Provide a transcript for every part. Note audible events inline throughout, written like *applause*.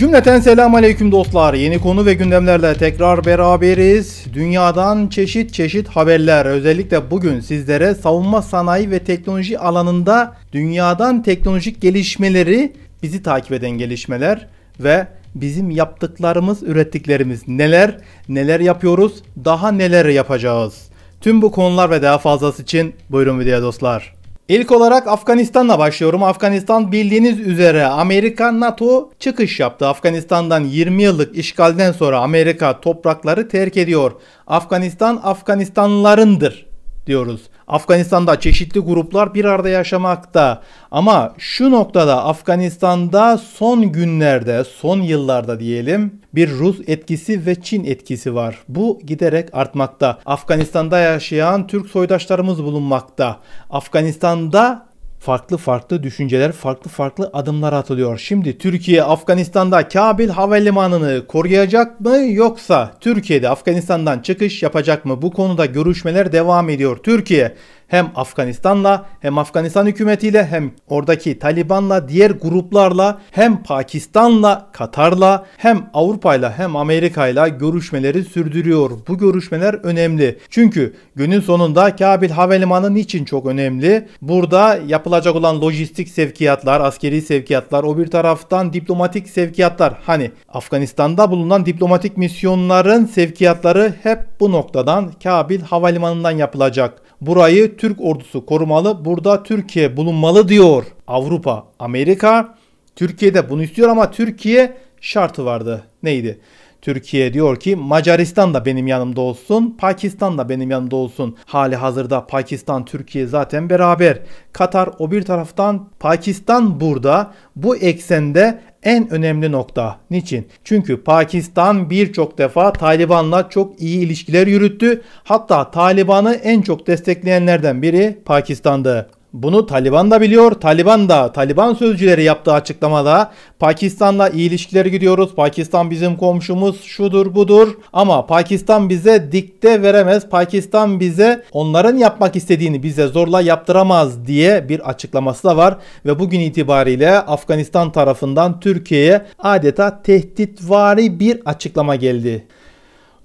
Cümleten selam aleyküm dostlar. Yeni konu ve gündemlerle tekrar beraberiz. Dünyadan çeşit çeşit haberler. Özellikle bugün sizlere savunma sanayi ve teknoloji alanında dünyadan teknolojik gelişmeleri, bizi takip eden gelişmeler ve bizim yaptıklarımız, ürettiklerimiz neler, neler yapıyoruz, daha neler yapacağız. Tüm bu konular ve daha fazlası için buyurun videoya dostlar. İlk olarak Afganistan'la başlıyorum. Afganistan bildiğiniz üzere Amerika NATO çıkış yaptı. Afganistan'dan 20 yıllık işgalden sonra Amerika toprakları terk ediyor. Afganistan Afganistanlılarındır diyoruz. Afganistan'da çeşitli gruplar bir arada yaşamakta. Ama şu noktada Afganistan'da son günlerde, son yıllarda diyelim bir Rus etkisi ve Çin etkisi var. Bu giderek artmakta. Afganistan'da yaşayan Türk soydaşlarımız bulunmakta. Afganistan'da farklı farklı düşünceler, farklı farklı adımlar atılıyor. Şimdi Türkiye Afganistan'da Kabil havalimanını koruyacak mı yoksa Türkiye'de Afganistan'dan çıkış yapacak mı? Bu konuda görüşmeler devam ediyor. Türkiye hem Afganistan'la hem Afganistan hükümetiyle hem oradaki Taliban'la diğer gruplarla hem Pakistan'la Katar'la hem Avrupa'yla hem Amerika'yla görüşmeleri sürdürüyor. Bu görüşmeler önemli. Çünkü günün sonunda Kabil Havalimanı niçin çok önemli? Burada yapılacak olan lojistik sevkiyatlar, askeri sevkiyatlar, o bir taraftan diplomatik sevkiyatlar. Hani Afganistan'da bulunan diplomatik misyonların sevkiyatları hep bu noktadan Kabil Havalimanı'ndan yapılacak. Burayı Türk ordusu korumalı. Burada Türkiye bulunmalı diyor Avrupa, Amerika. Türkiye'de bunu istiyor ama Türkiye şartı vardı. Neydi? Türkiye diyor ki Macaristan da benim yanımda olsun, Pakistan da benim yanımda olsun. Hali hazırda Pakistan, Türkiye zaten beraber. Katar o bir taraftan, Pakistan burada. Bu eksende en önemli nokta. Niçin? Çünkü Pakistan birçok defa Taliban'la çok iyi ilişkiler yürüttü. Hatta Taliban'ı en çok destekleyenlerden biri Pakistan'dı. Bunu Taliban da biliyor. Taliban da Taliban sözcüleri yaptığı açıklamada Pakistan'la iyi ilişkileri gidiyoruz. Pakistan bizim komşumuz şudur budur. Ama Pakistan bize dikte veremez. Pakistan bize onların yapmak istediğini bize zorla yaptıramaz diye bir açıklaması da var. Ve bugün itibariyle Afganistan tarafından Türkiye'ye adeta tehditvari bir açıklama geldi.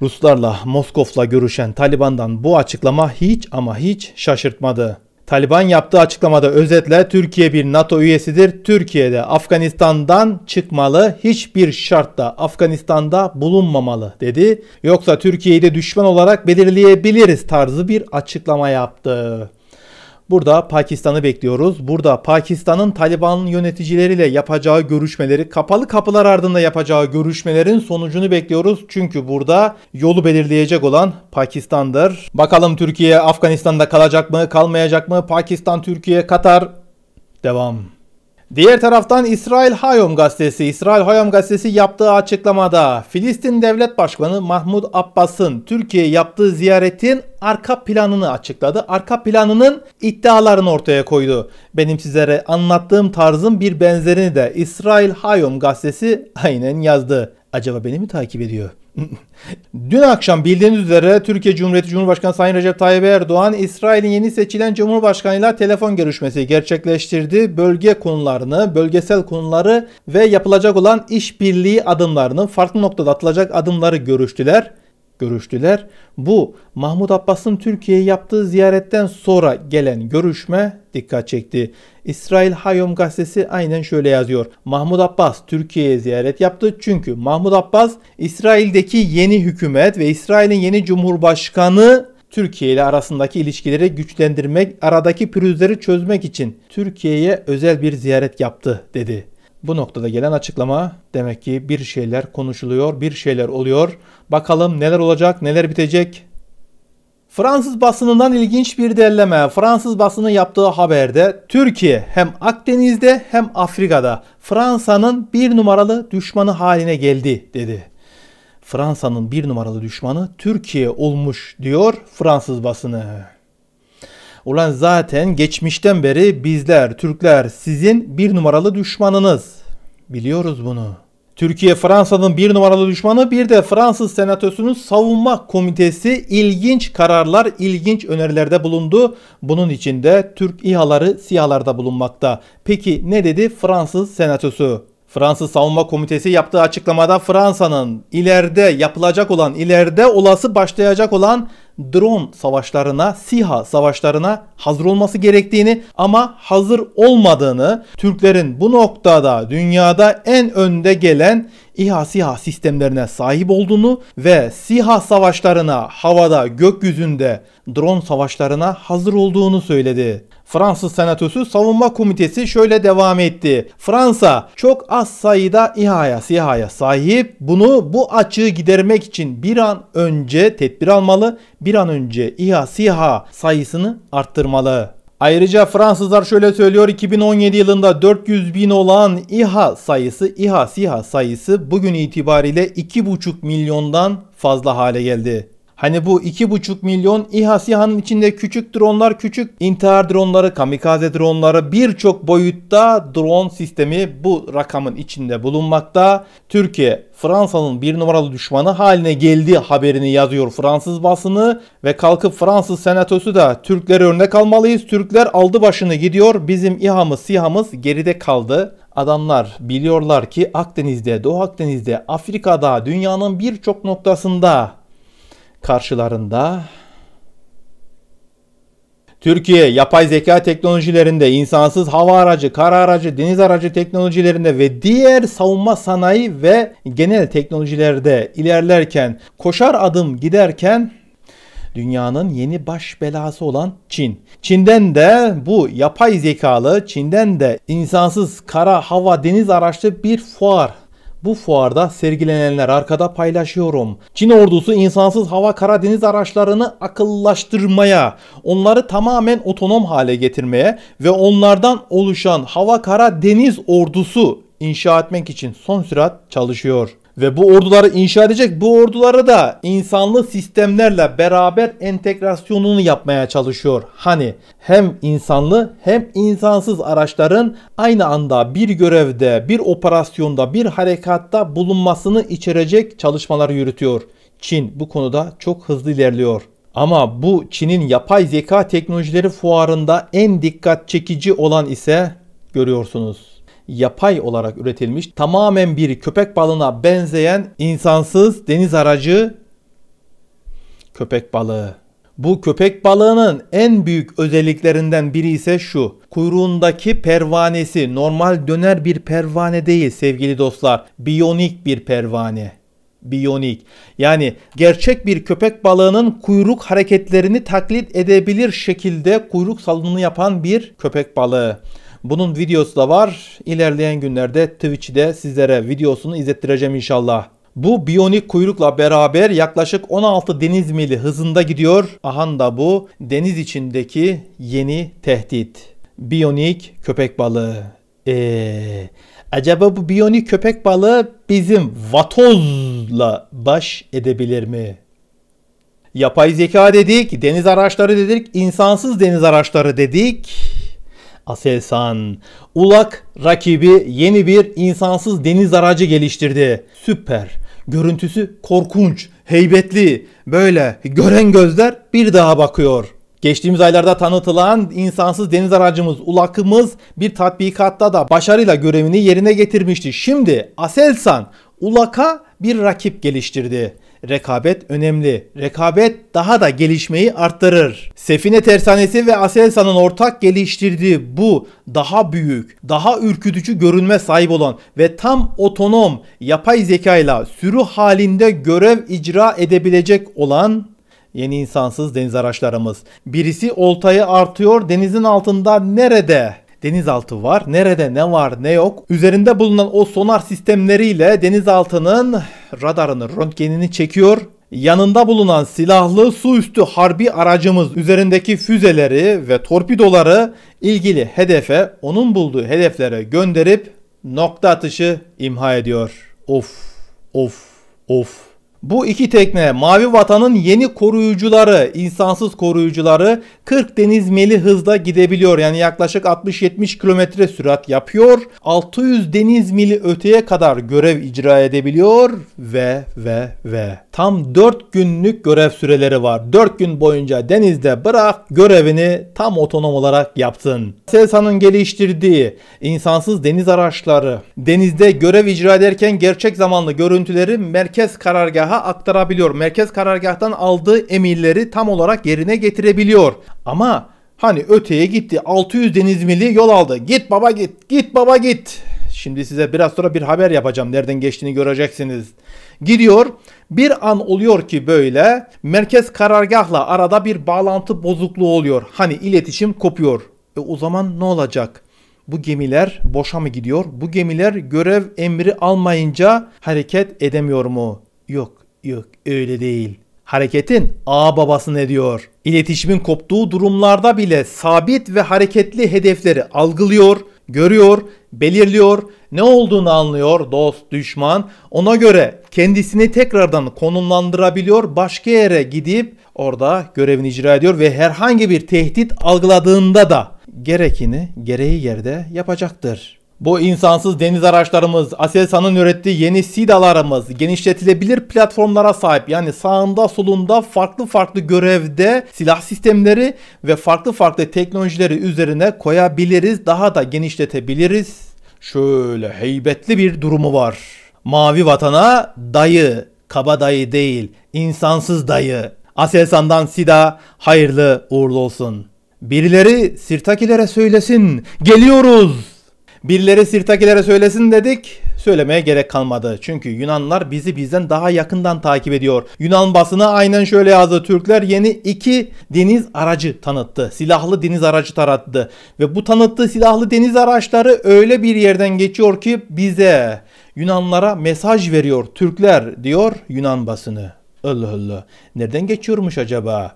Ruslarla Moskov'la görüşen Taliban'dan bu açıklama hiç ama hiç şaşırtmadı. Taliban yaptığı açıklamada özetle Türkiye bir NATO üyesidir. Türkiye de Afganistan'dan çıkmalı, hiçbir şartta Afganistan'da bulunmamalı dedi. Yoksa Türkiye'yi de düşman olarak belirleyebiliriz tarzı bir açıklama yaptı. Burada Pakistan'ı bekliyoruz. Burada Pakistan'ın Taliban yöneticileriyle yapacağı görüşmeleri, kapalı kapılar ardında yapacağı görüşmelerin sonucunu bekliyoruz. Çünkü burada yolu belirleyecek olan Pakistan'dır. Bakalım Türkiye Afganistan'da kalacak mı, kalmayacak mı? Pakistan, Türkiye, Katar devam. Diğer taraftan İsrail Hayom gazetesi, İsrail Hayom gazetesi yaptığı açıklamada Filistin Devlet Başkanı Mahmud Abbas'ın Türkiye yaptığı ziyaretin arka planını açıkladı. Arka planının iddialarını ortaya koydu. Benim sizlere anlattığım tarzın bir benzerini de İsrail Hayom gazetesi aynen yazdı. Acaba beni mi takip ediyor? Dün akşam bildiğiniz üzere Türkiye Cumhuriyeti Cumhurbaşkanı Sayın Recep Tayyip Erdoğan, İsrail'in yeni seçilen Cumhurbaşkanıyla telefon görüşmesi gerçekleştirdi. Bölge konularını, bölgesel konuları ve yapılacak olan işbirliği adımlarının farklı noktada atılacak adımları görüştüler görüştüler. Bu Mahmut Abbas'ın Türkiye'ye yaptığı ziyaretten sonra gelen görüşme dikkat çekti. İsrail Hayom gazetesi aynen şöyle yazıyor. Mahmut Abbas Türkiye'ye ziyaret yaptı çünkü Mahmut Abbas İsrail'deki yeni hükümet ve İsrail'in yeni cumhurbaşkanı Türkiye ile arasındaki ilişkileri güçlendirmek, aradaki pürüzleri çözmek için Türkiye'ye özel bir ziyaret yaptı dedi. Bu noktada gelen açıklama demek ki bir şeyler konuşuluyor, bir şeyler oluyor. Bakalım neler olacak, neler bitecek. Fransız basınından ilginç bir derleme. Fransız basını yaptığı haberde Türkiye hem Akdeniz'de hem Afrika'da Fransa'nın bir numaralı düşmanı haline geldi dedi. Fransa'nın bir numaralı düşmanı Türkiye olmuş diyor Fransız basını. Ulan zaten geçmişten beri bizler Türkler sizin bir numaralı düşmanınız. Biliyoruz bunu. Türkiye Fransa'nın bir numaralı düşmanı bir de Fransız senatosunun savunma komitesi ilginç kararlar, ilginç önerilerde bulundu. Bunun içinde Türk İHA'ları SİHA'larda bulunmakta. Peki ne dedi Fransız senatosu? Fransız Savunma Komitesi yaptığı açıklamada Fransa'nın ileride yapılacak olan, ileride olası başlayacak olan drone savaşlarına, SİHA savaşlarına hazır olması gerektiğini ama hazır olmadığını, Türklerin bu noktada dünyada en önde gelen İHA SİHA sistemlerine sahip olduğunu ve SİHA savaşlarına havada, gökyüzünde drone savaşlarına hazır olduğunu söyledi. Fransız Senatosu Savunma Komitesi şöyle devam etti. Fransa çok az sayıda İHA'ya SİHA'ya sahip. Bunu bu açığı gidermek için bir an önce tedbir almalı. Bir an önce İHA SİHA sayısını arttırmalı. Ayrıca Fransızlar şöyle söylüyor 2017 yılında 400 bin olan İHA sayısı İHA SİHA sayısı bugün itibariyle 2,5 milyondan fazla hale geldi. Hani bu 2,5 milyon İHA SİHA'nın içinde küçük dronlar küçük intihar dronları, kamikaze dronları birçok boyutta drone sistemi bu rakamın içinde bulunmakta. Türkiye Fransa'nın bir numaralı düşmanı haline geldi haberini yazıyor Fransız basını ve kalkıp Fransız senatosu da Türkleri örnek almalıyız. Türkler aldı başını gidiyor bizim İHA'mız SİHA'mız geride kaldı. Adamlar biliyorlar ki Akdeniz'de, Doğu Akdeniz'de, Afrika'da, dünyanın birçok noktasında karşılarında Türkiye yapay zeka teknolojilerinde, insansız hava aracı, kara aracı, deniz aracı teknolojilerinde ve diğer savunma sanayi ve genel teknolojilerde ilerlerken, koşar adım giderken dünyanın yeni baş belası olan Çin. Çin'den de bu yapay zekalı, Çin'den de insansız kara, hava, deniz araçlı bir fuar bu fuarda sergilenenler arkada paylaşıyorum. Çin ordusu insansız hava kara deniz araçlarını akıllaştırmaya, onları tamamen otonom hale getirmeye ve onlardan oluşan hava kara deniz ordusu inşa etmek için son sürat çalışıyor ve bu orduları inşa edecek. Bu orduları da insanlı sistemlerle beraber entegrasyonunu yapmaya çalışıyor. Hani hem insanlı hem insansız araçların aynı anda bir görevde, bir operasyonda, bir harekatta bulunmasını içerecek çalışmalar yürütüyor. Çin bu konuda çok hızlı ilerliyor. Ama bu Çin'in yapay zeka teknolojileri fuarında en dikkat çekici olan ise görüyorsunuz yapay olarak üretilmiş tamamen bir köpek balığına benzeyen insansız deniz aracı köpek balığı. Bu köpek balığının en büyük özelliklerinden biri ise şu. Kuyruğundaki pervanesi normal döner bir pervane değil sevgili dostlar. Biyonik bir pervane. Biyonik. Yani gerçek bir köpek balığının kuyruk hareketlerini taklit edebilir şekilde kuyruk salınımı yapan bir köpek balığı. Bunun videosu da var. İlerleyen günlerde Twitch'de sizlere videosunu izlettireceğim inşallah. Bu biyonik kuyrukla beraber yaklaşık 16 deniz mili hızında gidiyor. Ahan da bu deniz içindeki yeni tehdit. Biyonik köpek balığı. Eee... Acaba bu biyonik köpek balığı bizim vatozla baş edebilir mi? Yapay zeka dedik, deniz araçları dedik, insansız deniz araçları dedik. Aselsan. Ulak rakibi yeni bir insansız deniz aracı geliştirdi. Süper. Görüntüsü korkunç, heybetli. Böyle gören gözler bir daha bakıyor. Geçtiğimiz aylarda tanıtılan insansız deniz aracımız Ulak'ımız bir tatbikatta da başarıyla görevini yerine getirmişti. Şimdi Aselsan Ulak'a bir rakip geliştirdi rekabet önemli. Rekabet daha da gelişmeyi arttırır. Sefine Tersanesi ve Aselsan'ın ortak geliştirdiği bu daha büyük, daha ürkütücü görünme sahip olan ve tam otonom yapay zeka ile sürü halinde görev icra edebilecek olan yeni insansız deniz araçlarımız. Birisi oltayı artıyor denizin altında nerede? denizaltı var. Nerede ne var ne yok. Üzerinde bulunan o sonar sistemleriyle denizaltının radarını, röntgenini çekiyor. Yanında bulunan silahlı su üstü harbi aracımız üzerindeki füzeleri ve torpidoları ilgili hedefe, onun bulduğu hedeflere gönderip nokta atışı imha ediyor. Of, of, of. Bu iki tekne Mavi Vatan'ın yeni koruyucuları, insansız koruyucuları 40 deniz mili hızla gidebiliyor. Yani yaklaşık 60-70 kilometre sürat yapıyor. 600 deniz mili öteye kadar görev icra edebiliyor ve ve ve. Tam 4 günlük görev süreleri var. 4 gün boyunca denizde bırak görevini tam otonom olarak yapsın. Selsan'ın geliştirdiği insansız deniz araçları denizde görev icra ederken gerçek zamanlı görüntüleri merkez karargaha karargaha aktarabiliyor. Merkez karargahtan aldığı emirleri tam olarak yerine getirebiliyor. Ama hani öteye gitti 600 deniz mili yol aldı. Git baba git, git baba git. Şimdi size biraz sonra bir haber yapacağım. Nereden geçtiğini göreceksiniz. Gidiyor. Bir an oluyor ki böyle merkez karargahla arada bir bağlantı bozukluğu oluyor. Hani iletişim kopuyor. E o zaman ne olacak? Bu gemiler boşa mı gidiyor? Bu gemiler görev emri almayınca hareket edemiyor mu? Yok Yok öyle değil. Hareketin A babasını ediyor. İletişimin koptuğu durumlarda bile sabit ve hareketli hedefleri algılıyor, görüyor, belirliyor, ne olduğunu anlıyor dost, düşman. Ona göre kendisini tekrardan konumlandırabiliyor, başka yere gidip orada görevini icra ediyor ve herhangi bir tehdit algıladığında da gerekini gereği yerde yapacaktır. Bu insansız deniz araçlarımız, Aselsan'ın ürettiği yeni SIDA'larımız genişletilebilir platformlara sahip. Yani sağında solunda farklı farklı görevde silah sistemleri ve farklı farklı teknolojileri üzerine koyabiliriz. Daha da genişletebiliriz. Şöyle heybetli bir durumu var. Mavi vatana dayı, kaba dayı değil, insansız dayı. Aselsan'dan SIDA hayırlı uğurlu olsun. Birileri sirtakilere söylesin, geliyoruz. Birileri Sirtakilere söylesin dedik. Söylemeye gerek kalmadı. Çünkü Yunanlar bizi bizden daha yakından takip ediyor. Yunan basını aynen şöyle yazdı. Türkler yeni iki deniz aracı tanıttı. Silahlı deniz aracı tarattı. Ve bu tanıttığı silahlı deniz araçları öyle bir yerden geçiyor ki bize Yunanlara mesaj veriyor. Türkler diyor Yunan basını. Allah Allah. Nereden geçiyormuş acaba?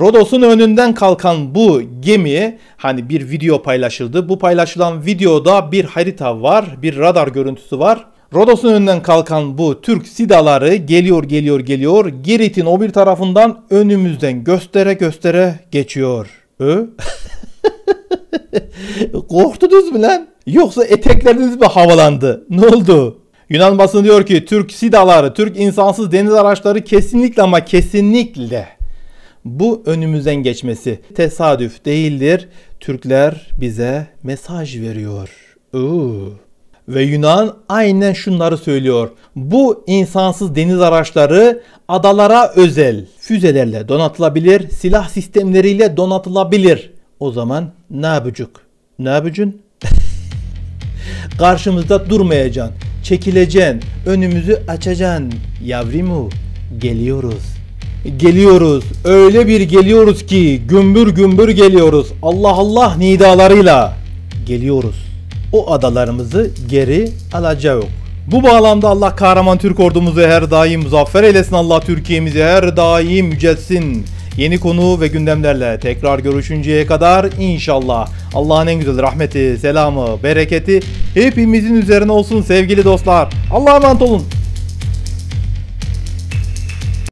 Rodos'un önünden kalkan bu gemi hani bir video paylaşıldı. Bu paylaşılan videoda bir harita var, bir radar görüntüsü var. Rodos'un önünden kalkan bu Türk sidaları geliyor geliyor geliyor. Girit'in o bir tarafından önümüzden göstere göstere geçiyor. Ö? *laughs* Korktunuz mu lan? Yoksa etekleriniz mi havalandı? Ne oldu? Yunan basını diyor ki Türk sidaları, Türk insansız deniz araçları kesinlikle ama kesinlikle bu önümüzden geçmesi tesadüf değildir. Türkler bize mesaj veriyor. Uuu. Ve Yunan aynen şunları söylüyor. Bu insansız deniz araçları adalara özel füzelerle donatılabilir, silah sistemleriyle donatılabilir. O zaman ne yapıcık? Ne yapıcın? *laughs* Karşımızda durmayacaksın, çekileceksin, önümüzü açacaksın. Yavrimu, geliyoruz geliyoruz. Öyle bir geliyoruz ki gümbür gümbür geliyoruz. Allah Allah nidalarıyla geliyoruz. O adalarımızı geri alacağız. Bu bağlamda Allah kahraman Türk ordumuzu her daim muzaffer eylesin. Allah Türkiye'mizi her daim yücelsin. Yeni konu ve gündemlerle tekrar görüşünceye kadar inşallah Allah'ın en güzel rahmeti, selamı, bereketi hepimizin üzerine olsun sevgili dostlar. Allah'a emanet olun.